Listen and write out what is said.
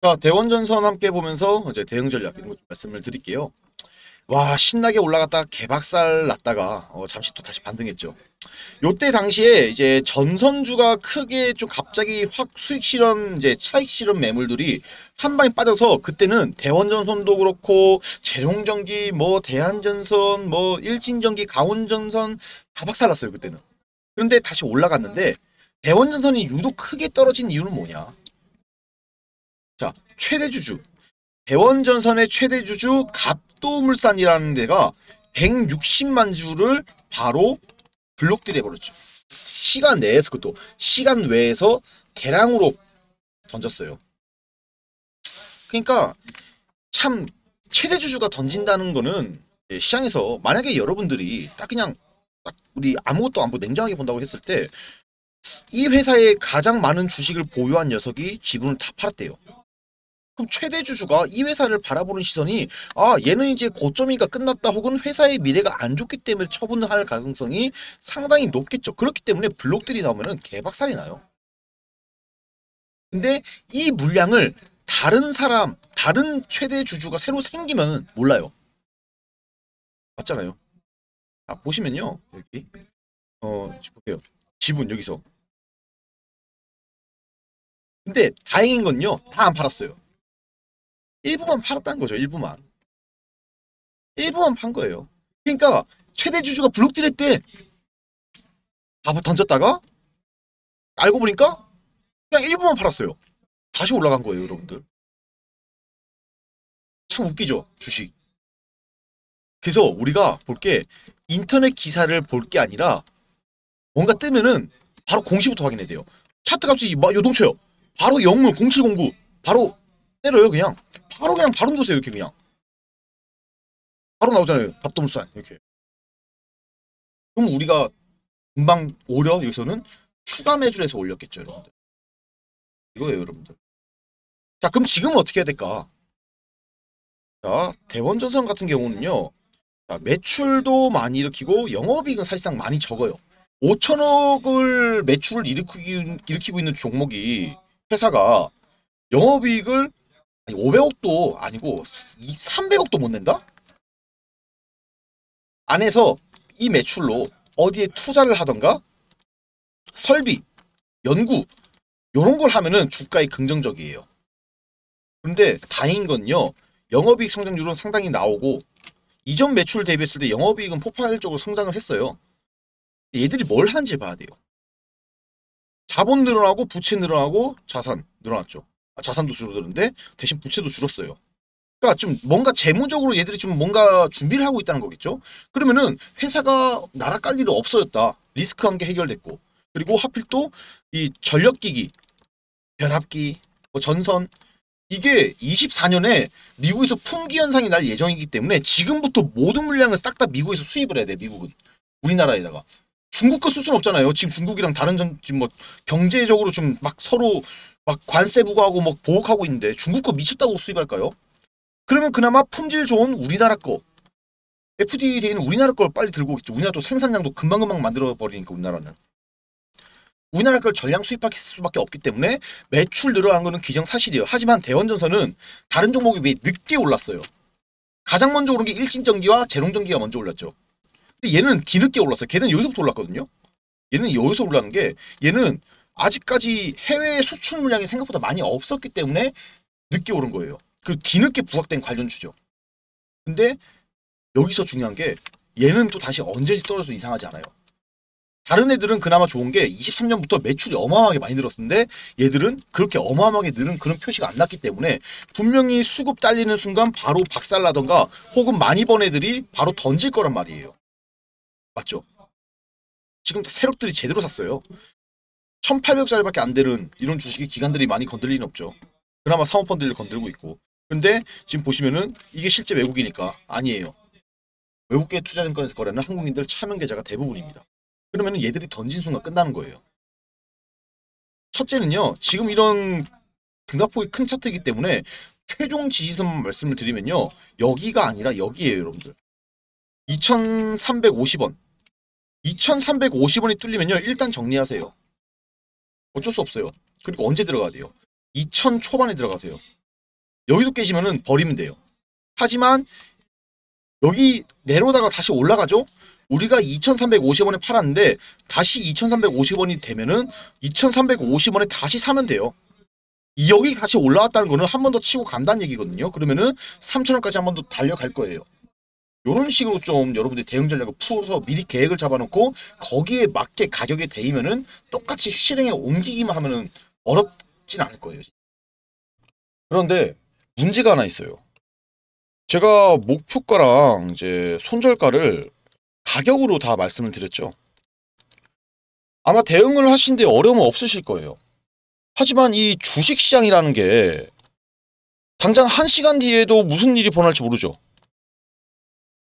자, 대원전선 함께 보면서 이제 대응 전략 이런 것좀 말씀을 드릴게요. 와 신나게 올라갔다 개박살 났다가 어, 잠시 또 다시 반등했죠. 요때 당시에 이제 전선주가 크게 좀 갑자기 확 수익 실현 이제 차익 실현 매물들이 한 방에 빠져서 그때는 대원전선도 그렇고 재룡전기 뭐 대한전선 뭐 일진전기 강원전선 다 박살났어요 그때는. 그런데 다시 올라갔는데 대원전선이 유독 크게 떨어진 이유는 뭐냐? 자, 최대 주주. 대원전선의 최대 주주 갑도물산이라는 데가 160만 주를 바로 블록들이 해버렸죠. 시간 내에서 그것도 시간 외에서 대량으로 던졌어요. 그러니까 참 최대 주주가 던진다는 거는 시장에서 만약에 여러분들이 딱 그냥 딱 우리 아무것도 안 보고 냉정하게 본다고 했을 때 이 회사의 가장 많은 주식을 보유한 녀석이 지분을 다 팔았대요. 그럼 최대 주주가 이 회사를 바라보는 시선이 아 얘는 이제 고점이가 끝났다 혹은 회사의 미래가 안 좋기 때문에 처분을 할 가능성이 상당히 높겠죠. 그렇기 때문에 블록들이 나오면 개박살이 나요. 근데 이 물량을 다른 사람, 다른 최대 주주가 새로 생기면 몰라요. 맞잖아요. 아 보시면요. 여기 어 볼게요. 지분 여기서 근데 다행인 건요. 다 안 팔았어요. 일부만 팔았다는 거죠. 일부만. 일부만 판 거예요. 그러니까 최대 주주가 블록딜 했대. 다 던졌다가 알고 보니까 그냥 일부만 팔았어요. 다시 올라간 거예요, 여러분들. 참 웃기죠, 주식. 그래서 우리가 볼 게 인터넷 기사를 볼 게 아니라 뭔가 뜨면은 바로 공시부터 확인해야 돼요. 차트 값이 요동쳐요. 바로 영문 0709 바로 때려요 그냥 바로 그냥 발음 주세요 이렇게 그냥 바로 나오잖아요 밥도물살 이렇게 그럼 우리가 금방 오려 여기서는 추가 매출에서 올렸겠죠 여러분들 이거예요 여러분들 자 그럼 지금 어떻게 해야 될까 자 대원전선 같은 경우는요 자, 매출도 많이 일으키고 영업이익은 사실상 많이 적어요 5천억을 매출을 일으키고 있는 종목이 회사가 영업이익을 아니 500억도 아니고 300억도 못 낸다? 안에서 이 매출로 어디에 투자를 하던가 설비, 연구 이런 걸 하면은 주가에 긍정적이에요. 그런데 다행인 건요. 영업이익 성장률은 상당히 나오고 이전 매출 대비했을 때 영업이익은 폭발적으로 성장을 했어요. 얘들이 뭘 하는지 봐야 돼요. 자본 늘어나고 부채 늘어나고 자산 늘어났죠. 아, 자산도 줄어드는데 대신 부채도 줄었어요. 그러니까 좀 뭔가 재무적으로 얘들이 좀 뭔가 준비를 하고 있다는 거겠죠. 그러면은 회사가 나라 깔 일이 없어졌다. 리스크 한 게 해결됐고 그리고 하필 또 이 전력기기, 변압기, 뭐 전선 이게 24년에 미국에서 품귀 현상이 날 예정이기 때문에 지금부터 모든 물량을 싹 다 미국에서 수입을 해야 돼. 미국은 우리나라에다가 중국 거 쓸 수는 없잖아요. 지금 중국이랑 다른 전, 지금 뭐 경제적으로 좀 막 서로 막 관세 부과하고 막 보복하고 있는데 중국 거 미쳤다고 수입할까요? 그러면 그나마 품질 좋은 우리나라 거 FDA 돼는 우리나라 걸 빨리 들고 오겠죠. 우리나라 도 생산량도 금방금방 만들어버리니까 우리나라는. 우리나라 걸 전량 수입할 수밖에 없기 때문에 매출 늘어난 거는 기정사실이에요. 하지만 대원전선은 다른 종목에 비해 늦게 올랐어요. 가장 먼저 오른 게 일진전기와 재롱전기가 먼저 올랐죠. 근데 얘는 뒤늦게 올랐어요. 걔는 여기서부터 올랐거든요. 얘는 여기서 올라는 게 얘는 아직까지 해외 수출 물량이 생각보다 많이 없었기 때문에 늦게 오른 거예요. 그 뒤늦게 부각된 관련주죠. 근데 여기서 중요한 게 얘는 또 다시 언제지 떨어져도 이상하지 않아요. 다른 애들은 그나마 좋은 게 23년부터 매출이 어마어마하게 많이 늘었는데 얘들은 그렇게 어마어마하게 늘은 그런 표시가 안 났기 때문에 분명히 수급 딸리는 순간 바로 박살나던가 혹은 많이 번 애들이 바로 던질 거란 말이에요. 맞죠? 지금 새력들이 제대로 샀어요. 1800짜리밖에 안 되는 이런 주식이 기관들이 많이 건들 리는 없죠. 그나마 사모펀드를 건들고 있고 근데 지금 보시면은 이게 실제 외국이니까 아니에요. 외국계 투자증권에서 거래하는 한국인들 차명 계좌가 대부분입니다. 그러면 얘들이 던진 순간 끝나는 거예요. 첫째는요. 지금 이런 등가폭이 큰 차트이기 때문에 최종 지지선 말씀을 드리면요. 여기가 아니라 여기에요. 여러분들. 2350원. 2350원이 뚫리면요. 일단 정리하세요. 어쩔 수 없어요. 그리고 언제 들어가야 돼요? 2000 초반에 들어가세요. 여기도 깨지면 버리면 돼요. 하지만 여기 내려오다가 다시 올라가죠? 우리가 2350원에 팔았는데 다시 2350원이 되면은 2350원에 다시 사면 돼요. 여기 다시 올라왔다는 거는 한 번 더 치고 간다는 얘기거든요. 그러면은 3000원까지 한 번 더 달려갈 거예요. 이런 식으로 좀 여러분들 대응 전략을 풀어서 미리 계획을 잡아놓고 거기에 맞게 가격에 대이면은 똑같이 실행에 옮기기만 하면은 어렵진 않을 거예요. 그런데 문제가 하나 있어요. 제가 목표가랑 이제 손절가를 가격으로 다 말씀을 드렸죠. 아마 대응을 하신데 어려움은 없으실 거예요. 하지만 이 주식시장이라는 게 당장 한 시간 뒤에도 무슨 일이 벌어날지 모르죠.